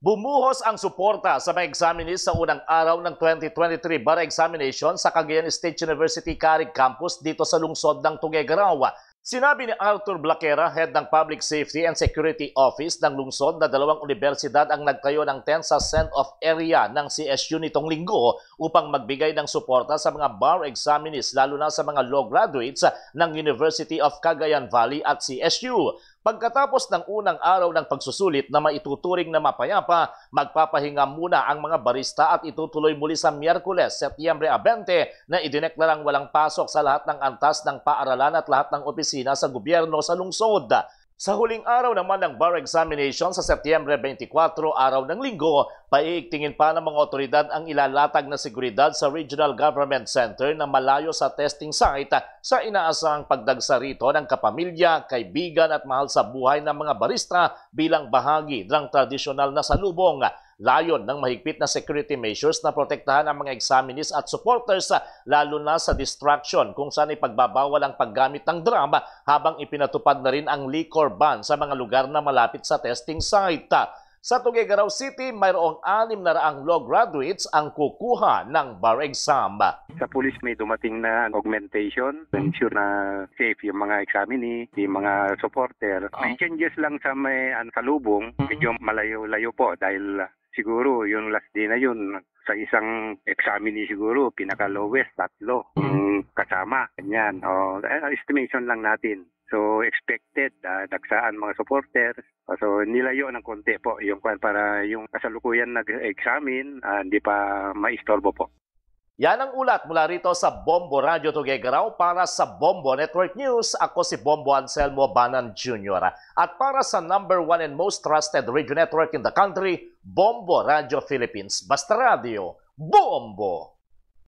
Bumuhos ang suporta sa mga examinees sa unang araw ng 2023 Bar Examination sa Cagayan State University Carig Campus dito sa lungsod ng Tugegarawa. Sinabi ni Arthur Blaquera, Head ng Public Safety and Security Office ng lungsod na dalawang universidad ang nagtayo ng TENSA send of area ng CSU nitong linggo upang magbigay ng suporta sa mga bar examinees lalo na sa mga law graduates ng University of Cagayan Valley at CSU. Pagkatapos ng unang araw ng pagsusulit na maituturing na mapayapa, magpapahinga muna ang mga barista at itutuloy muli sa Miyerkules, Setyembre 20 na idineklarang walang pasok sa lahat ng antas ng paaralan at lahat ng opisina sa gobyerno sa lungsod. Sa huling araw naman ng bar examination sa Setyembre 24, araw ng linggo, paiiktingin pa ng mga otoridad ang ilalatag na seguridad sa Regional Government Center na malayo sa testing site sa inaasahang pagdagsa rito ng kapamilya, kaibigan at mahal sa buhay ng mga barista bilang bahagi ng tradisyonal na salubong. Layon ng mahigpit na security measures na protektahan ang mga examinees at supporters lalo na sa distraction kung saan ipagbabawal ang paggamit ng drama habang ipinatupad na rin ang liquor ban sa mga lugar na malapit sa testing site. Sa Tugigaraw City, mayroong anim na raang law graduates ang kukuha ng bar exam. Sa pulis may dumating na augmentation. I'm sure na safe yung mga examinee, yung mga supporter. May ah. changes lang sa may ano, ah, kalubong. Mm-hmm. Medyo malayo-layo po dahil siguro yung last day na yun sa isang ni siguro pinaka lowest tatlo mm. kasama ganyan oh estimation lang natin So expected uh, ah, dagsaan mga supporters. Ah, so nilayo ng konti po yung para yung kasalukuyan nag-examine uh, ah, hindi pa maistorbo po. Yan ang ulat mula rito sa Bombo Radio Tuguegarao para sa Bombo Network News. Ako si Bombo Anselmo Banan Jr. At para sa number one and most trusted radio network in the country, Bombo Radio Philippines. Basta Radio, Bombo!